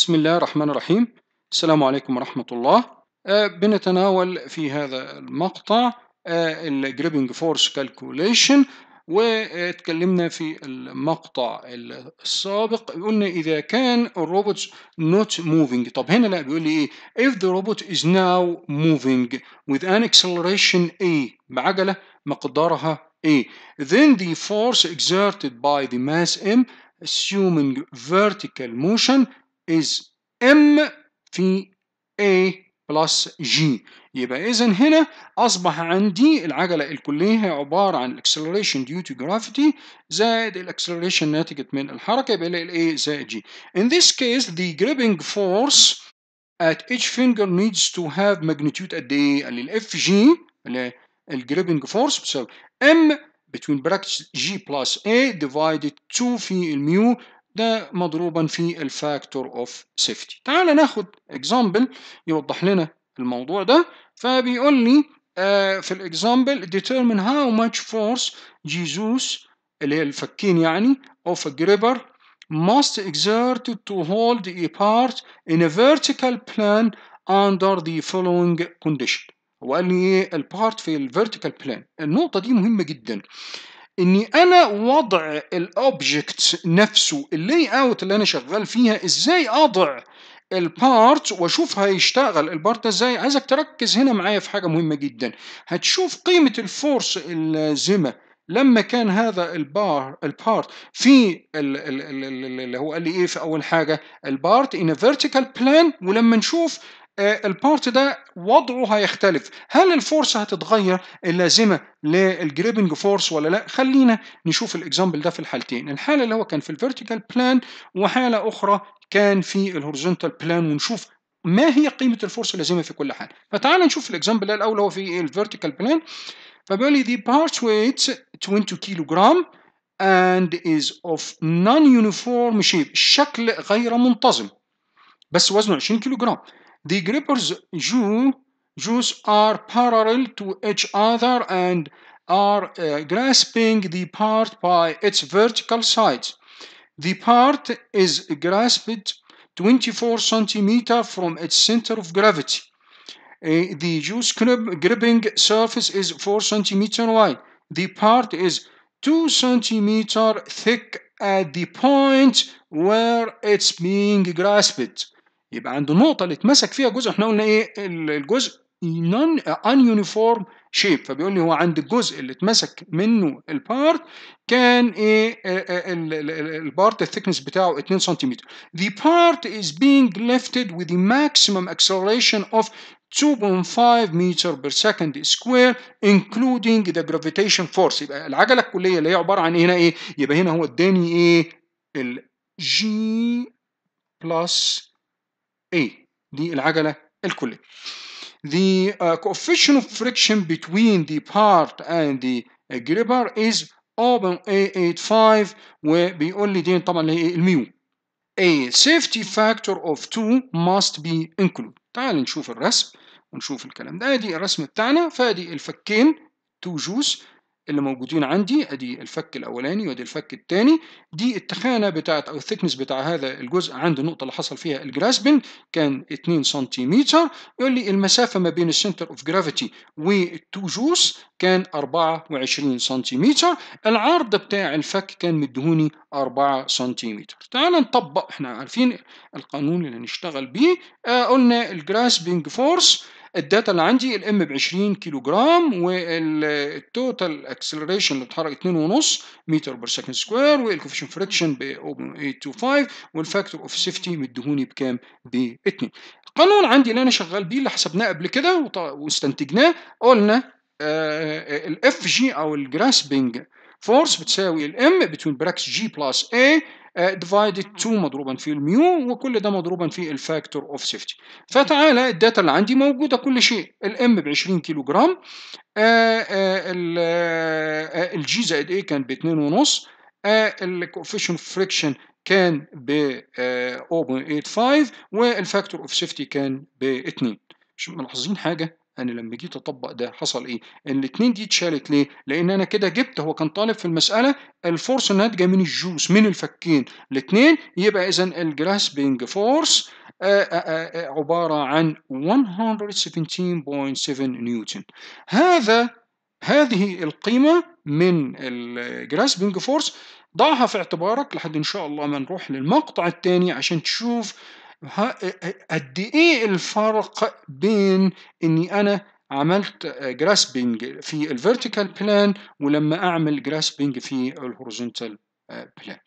بسم الله الرحمن الرحيم السلام عليكم ورحمة الله بنتناول في هذا المقطع الجريبنج فورس كالكوليشن واتكلمنا في المقطع السابق قلنا اذا كان الروبوت not moving طب هنا لا بيقول لي ايه if the robot is now moving with an acceleration a بعجله مقدارها a then the force exerted by the mass m assuming vertical motion is M في A plus G يبقى إذا هنا أصبح عندي العجلة الكلية عبارة عن acceleration due to gravity زائد acceleration ناتجة من الحركة يبقى زائد G In this case the gripping force at each finger needs to have magnitude at the A اللي FG the gripping force So M between brackets G plus A divided 2 في mu. ده مضروبا في الفاكتور اوف سيفتي تعال ناخد اكزامبل يوضح لنا الموضوع ده فبيقول لي آه في الاكزامبل determine how much force Jesus اللي هي الفكين يعني of a gripper must exert to hold a part in a vertical plane under the following condition هو قال لي ايه البارت في الفيرتيكال بلان النقطه دي مهمه جدا اني انا وضع الاوبجكت نفسه اللي اوت اللي انا شغال فيها ازاي اضع البارت واشوف هيشتغل البارت ده ازاي عايزك تركز هنا معايا في حاجه مهمه جدا هتشوف قيمه الفورس اللازمه لما كان هذا البار البارت في اللي هو قال لي ايه في اول حاجه البارت ان فيرتيكال بلان ولما نشوف آه، البارت ده وضعه هيختلف هل الفورس هتتغير اللازمه للجريبنج فورس ولا لا خلينا نشوف الاكزامبل ده في الحالتين الحاله اللي هو كان في الفيرتيكال بلان وحاله اخرى كان في الهوريزونتال بلان ونشوف ما هي قيمه الفورس اللازمه في كل حاله فتعال نشوف الاكزامبل ده الاول هو في الفيرتيكال بلان فبيقول لي the part ويت 20 كيلوغرام and is of non-uniform shape الشكل غير منتظم بس وزنه 20 كيلوغرام The gripper's jaws are parallel to each other and are uh, grasping the part by its vertical sides. The part is grasped 24 centimeter from its center of gravity. Uh, the juice grip, gripping surface is 4 centimeter wide. The part is 2 centimeter thick at the point where it's being grasped. يبقى عنده النقطه اللي اتمسك فيها جزء احنا قلنا ايه الجزء نون ان يونيفورم شيب فبيقول لي هو عند الجزء اللي اتمسك منه البارت كان ايه البارت آه، آه، الثيكنس بتاعه 2 سنتيمتر the part is being lifted with the maximum acceleration of 2.5 متر بير سكند سكوير انكلودينج ذا جرافيتيشن فورس يبقى العجله الكليه اللي هي عباره عن هنا ايه يبقى هنا هو اداني ايه الجي بلس A دي العجلة الكلية The uh, coefficient of friction between the part and the gripper is 0.85 وبيقول لي دي طبعا اللي هي الميو A safety factor of 2 must be included تعال نشوف الرسم ونشوف الكلام ده دي الرسم بتاعنا فادي الفكين 2 juice اللي موجودين عندي ادي الفك الاولاني وادي الفك الثاني دي التخانه بتاعت او الثكنس بتاع هذا الجزء عند النقطه اللي حصل فيها الجراسبنج كان 2 سنتيمتر يقول لي المسافه ما بين السنتر اوف جرافيتي والتو جوس كان 24 سنتيمتر العرض بتاع الفك كان مدهوني 4 سنتيمتر تعال نطبق احنا عارفين القانون اللي هنشتغل بيه آه قلنا الجراسبنج فورس الداتا اللي عندي الام ب 20 كيلو جرام والتوتال اكسلريشن اللي اتحرك 2.5 متر بير سكند سكوير والكوفيشن فريكشن ب 0.825 والفاكتور اوف سيفتي مديهوني بكام؟ ب 2 القانون عندي اللي انا شغال بيه اللي حسبناه قبل كده واستنتجناه قلنا آه، الاف جي او الجراسبنج فورس بتساوي الام بتوين براكس جي بلس اي ديفايدد آه، 2 مضروبا في الميو وكل ده مضروبا في الفاكتور اوف سيفتي فتعالى الداتا اللي عندي موجوده كل شيء الام ب 20 كيلو جرام الجي آه، آه، زائد اي كان ب 2.5 الكوفيشن فريكشن كان ب 0.85 والفاكتور اوف سيفتي كان ب 2 مش ملاحظين حاجه انا لما جيت اطبق ده حصل ايه الاثنين دي اتشالت ليه لان انا كده جبت هو كان طالب في المساله الفورس الناتجه من الجوز من الفكين الاثنين يبقى اذا الجراسبنج فورس عباره عن 117.7 نيوتن هذا هذه القيمه من الجراسبنج فورس ضعها في اعتبارك لحد ان شاء الله ما نروح للمقطع الثاني عشان تشوف قد ايه الفرق بين اني انا عملت جراسبنج في الفيرتيكال بلان ولما اعمل جراسبنج في الهوريزونتال آه، بلان